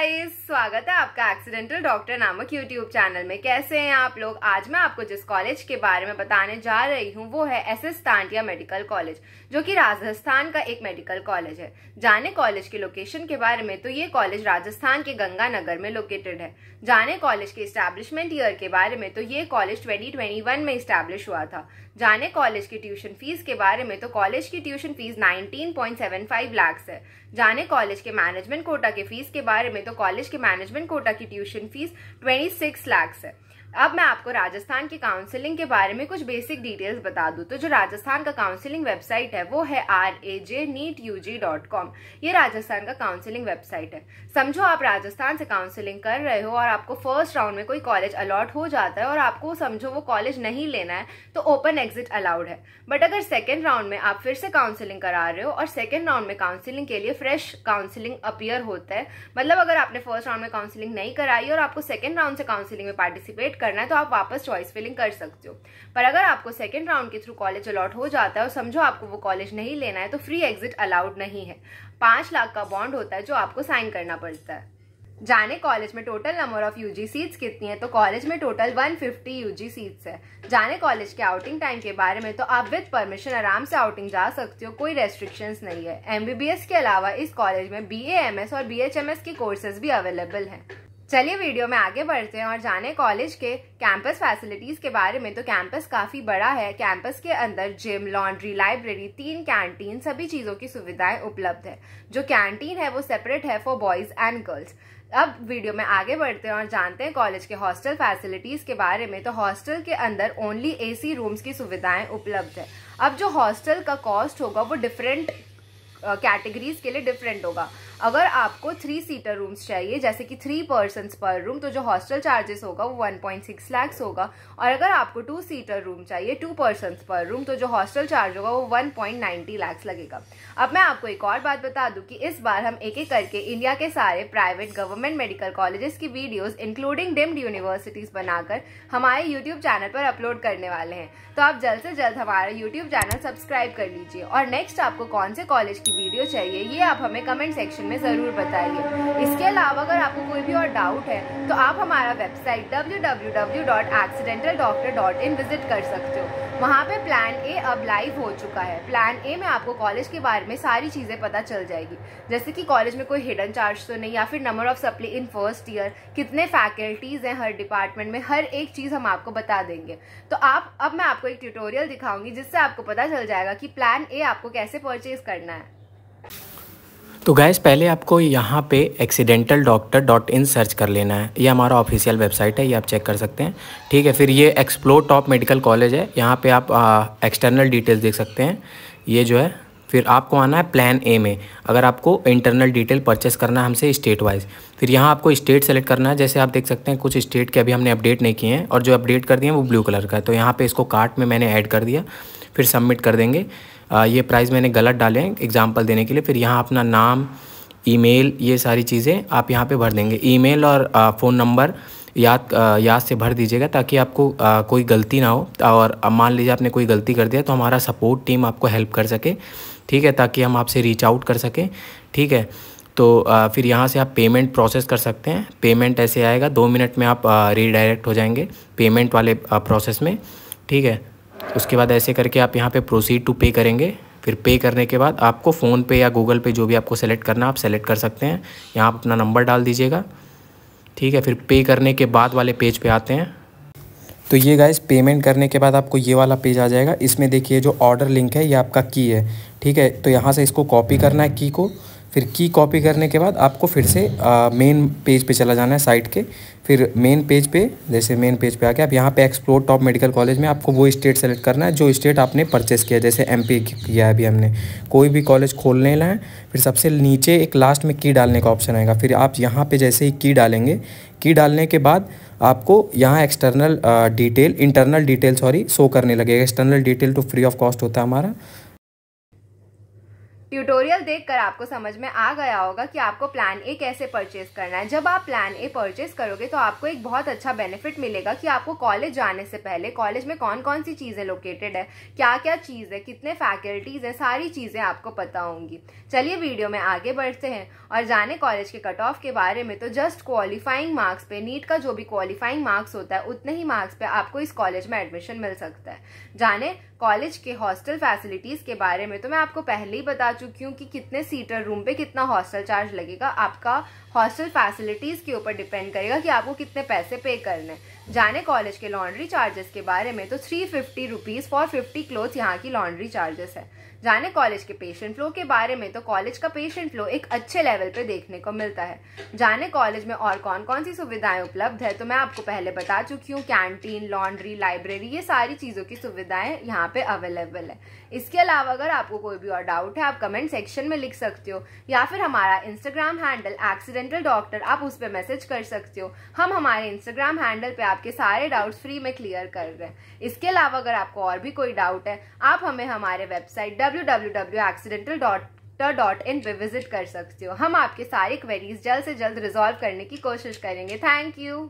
guys स्वागत है आपका एक्सीडेंटल डॉक्टर नामक यूट्यूब चैनल में कैसे हैं आप लोग आज मैं आपको जिस कॉलेज के बारे में बताने जा रही हूँ वो है S S Tantia medical college जो कि राजस्थान का एक मेडिकल कॉलेज है जाने कॉलेज के लोकेशन के बारे में तो ये कॉलेज राजस्थान के गंगानगर में लोकेटेड है जाने कॉलेज के स्टेब्लिशमेंट ईयर के बारे में तो ये कॉलेज ट्वेंटी में स्टेब्लिश हुआ था जाने कॉलेज की ट्यूशन फीस के बारे में तो कॉलेज की ट्यूशन फीस नाइनटीन पॉइंट है जाने कॉलेज के मैनेजमेंट कोटा के फीस के बारे में तो कॉलेज के मैनेजमेंट कोटा की tuition fees twenty six lakhs है अब मैं आपको राजस्थान की काउंसलिंग के बारे में कुछ बेसिक डिटेल्स बता दूं तो जो राजस्थान का काउंसलिंग वेबसाइट है वो है R A J NEET U G dot com ये राजस्थान का काउंसलिंग वेबसाइट है समझो आप राजस्थान से काउंसलिंग कर रहे हो और आपको फर्स्ट राउंड में कोई कॉलेज अलॉट हो जाता है और आपको समझो वो कॉलेज नहीं लेना है तो ओपन एग्जिट अलाउड है बट अगर सेकेंड राउंड में आप फिर से काउंसिलिंग करा रहे हो और सेकेंड राउंड में काउंसिलिंग के लिए फ्रेश काउंसिलिंग अपियर होता है मतलब अगर आपने फर्स्ट राउंड में काउंसिलिंग नहीं कराई और आपको सेकेंड राउंड से काउंसिलिंग में पार्टिसिपेट करना है तो आप वापस चॉइस फिलिंग कर सकते हो पर अगर आपको सेकेंड राउंड के थ्रू कॉलेज अलॉट हो जाता है और समझो आपको वो कॉलेज नहीं लेना है तो फ्री एग्जिट अलाउड नहीं है पाँच लाख का बॉन्ड होता है जो आपको साइन करना पड़ता है जाने कॉलेज में total number of UG seats कितनी है तो कॉलेज में टोटल 150 यूजी सीट्स है जाने कॉलेज के आउटिंग टाइम के बारे में तो आप विद परमिशन आराम से आउटिंग जा सकते हो कोई रेस्ट्रिक्शंस नहीं है एमबीबीएस के अलावा इस कॉलेज में बीएएमएस और बीएचएमएस एच एम एस की कोर्सेज भी अवेलेबल हैं चलिए वीडियो में आगे बढ़ते हैं और जाने कॉलेज के कैंपस फैसिलिटीज के बारे में तो कैंपस काफी बड़ा है कैंपस के अंदर जिम लॉन्ड्री लाइब्रेरी तीन कैंटीन सभी चीजों की सुविधाएं उपलब्ध है जो कैंटीन है वो सेपरेट है फॉर बॉयज एंड गर्ल्स अब वीडियो में आगे बढ़ते हैं और जानते हैं कॉलेज के हॉस्टल फैसिलिटीज के बारे में तो हॉस्टल के अंदर ओनली एसी रूम्स की सुविधाएं उपलब्ध है अब जो हॉस्टल का कॉस्ट होगा वो डिफरेंट कैटेगरीज के लिए डिफरेंट होगा अगर आपको थ्री सीटर रूम्स चाहिए जैसे कि थ्री पर्सन पर रूम तो जो हॉस्टल चार्जेस होगा वो वन पॉइंट सिक्स लैक्स होगा और अगर आपको टू सीटर रूम चाहिए टू पर्सन पर रूम तो जो हॉस्टल चार्ज होगा वो वन पॉइंट नाइन्टी लैक्स लगेगा अब मैं आपको एक और बात बता दूँ कि इस बार हम एक एक करके इंडिया के सारे प्राइवेट गवर्नमेंट मेडिकल कॉलेजेस की वीडियोज इंक्लूडिंग डिम्ड यूनिवर्सिटीज़ बनाकर हमारे यूट्यूब चैनल पर अपलोड करने वाले हैं तो आप जल्द से जल्द हमारा यूट्यूब चैनल सब्सक्राइब कर लीजिए और नेक्स्ट आपको कौन से कॉलेज की वीडियो चाहिए ये आप हमें कमेंट सेक्शन में ज़रूर बताइए इसके अलावा अगर आपको कोई भी और डाउट है तो आप हमारा वेबसाइट www.accidentaldoctor.in विजिट कर सकते हो वहाँ पे प्लान ए अब लाइव हो चुका है प्लान ए में आपको कॉलेज के बारे में सारी चीज़ें पता चल जाएगी जैसे कि कॉलेज में कोई हिडन चार्ज तो नहीं या फिर number of supply in first year कितने फैकल्टीज़ हैं हर डिपार्टमेंट में हर एक चीज़ हम आपको बता देंगे तो आप अब मैं आपको एक ट्यूटोरियल दिखाऊंगी जिससे आपको पता चल जाएगा कि प्लान ए आपको कैसे परचेज करना है तो गैस पहले आपको यहाँ पे accidental doctor dot in search कर लेना है ये हमारा ऑफिशियल वेबसाइट है ये आप चेक कर सकते हैं ठीक है फिर ये एक्सप्लोर टॉप मेडिकल कॉलेज है यहाँ पे आप एक्सटर्नल डिटेल्स देख सकते हैं ये जो है फिर आपको आना है प्लान ए में अगर आपको इंटरनल डिटेल परचेस करना है हमसे स्टेट वाइज फिर यहाँ आपको स्टेट सेलेक्ट करना है जैसे आप देख सकते हैं कुछ स्टेट के अभी हमने अपडेट नहीं किए हैं और जो अपडेट कर दिए हैं वो ब्लू कलर का है तो यहाँ पे इसको कार्ट में मैंने ऐड कर दिया फिर सबमिट कर देंगे ये प्राइस मैंने गलत डाले हैं एग्ज़ाम्पल देने के लिए फिर यहाँ अपना नाम ईमेल ये सारी चीज़ें आप यहाँ पे भर देंगे ईमेल और फ़ोन नंबर याद याद से भर दीजिएगा ताकि आपको आ, कोई गलती ना हो और मान लीजिए आपने कोई गलती कर दिया तो हमारा सपोर्ट टीम आपको हेल्प कर सके ठीक है ताकि हम आपसे रीच आउट कर सकें ठीक है तो आ, फिर यहाँ से आप पेमेंट प्रोसेस कर सकते हैं पेमेंट ऐसे आएगा दो मिनट में आप रिडायरेक्ट हो जाएंगे पेमेंट वाले प्रोसेस में ठीक है उसके बाद ऐसे करके आप यहाँ पे प्रोसीड टू पे करेंगे फिर पे करने के बाद आपको फ़ोन पे या गूगल पे जो भी आपको सेलेक्ट करना आप सेलेक्ट कर सकते हैं यहाँ आप अपना नंबर डाल दीजिएगा ठीक है फिर पे करने के बाद वाले पेज पे आते हैं तो ये गाइस पेमेंट करने के बाद आपको ये वाला पेज आ जाएगा इसमें देखिए जो ऑर्डर लिंक है ये आपका की है ठीक है तो यहाँ से इसको कॉपी करना है की को फिर की कॉपी करने के बाद आपको फिर से मेन पेज पे चला जाना है साइट के फिर मेन पेज पे जैसे मेन पेज पे आके आप यहाँ पे एक्सप्लोर टॉप मेडिकल कॉलेज में आपको वो स्टेट सेलेक्ट करना है जो स्टेट आपने परचेस किया जैसे एम किया है अभी हमने कोई भी कॉलेज खोल लेना है फिर सबसे नीचे एक लास्ट में की डालने का ऑप्शन आएगा फिर आप यहाँ पर जैसे ही की डालेंगे की डालने के बाद आपको यहाँ external detail internal detail sorry show करने लगेगा एक्सटर्नल डिटेल तो फ्री ऑफ कॉस्ट होता है हमारा ट्यूटोरियल देखकर आपको समझ में आ गया होगा कि आपको प्लान ए कैसे परचेज करना है जब आप प्लान ए परचेज करोगे तो आपको एक बहुत अच्छा बेनिफिट मिलेगा कि आपको कॉलेज जाने से पहले कॉलेज में कौन कौन सी चीज़ें लोकेटेड है क्या क्या चीज़ है कितने फैकल्टीज़ है सारी चीज़ें आपको पता होंगी चलिए वीडियो में आगे बढ़ते हैं और जाने कॉलेज के कट ऑफ के बारे में तो जस्ट क्वालिफाइंग मार्क्स पे नीट का जो भी क्वालिफाइंग मार्क्स होता है उतने ही मार्क्स पे आपको इस कॉलेज में एडमिशन मिल सकता है जाने कॉलेज के हॉस्टल फैसिलिटीज़ के बारे में तो मैं आपको पहले ही बता चुकी हूँ कि कितने सीटर रूम पे कितना हॉस्टल चार्ज लगेगा आपका हॉस्टल फैसिलिटीज़ के ऊपर डिपेंड करेगा कि आपको कितने पैसे पे करने जाने कॉलेज के लॉन्ड्री चार्जेस के बारे में तो three fifty rupees for fifty cloth यहाँ की लॉन्ड्री चार्जेस है जाने कॉलेज के पेशेंट फ्लो के बारे में तो कॉलेज का पेशेंट फ्लो एक अच्छे लेवल पे देखने को मिलता है जाने कॉलेज में और कौन कौन सी सुविधाएं उपलब्ध है तो मैं आपको पहले बता चुकी हूँ कैंटीन लॉन्ड्री लाइब्रेरी ये सारी चीज़ों की सुविधाएं यहाँ पे अवेलेबल है इसके अलावा अगर आपको कोई भी और डाउट है आप कमेंट सेक्शन में लिख सकते हो या फिर हमारा इंस्टाग्राम हैंडल एक्सीडेंटल डॉक्टर आप उस पर मैसेज कर सकते हो हम हमारे इंस्टाग्राम हैंडल पे आपके सारे डाउट्स फ्री में क्लियर कर रहे हैं इसके अलावा अगर आपको और भी कोई डाउट है आप हमें हमारे वेबसाइट इन पे विजिट कर सकते हो हम आपके सारी क्वेरीज जल्द से जल्द रिजॉल्व करने की कोशिश करेंगे थैंक यू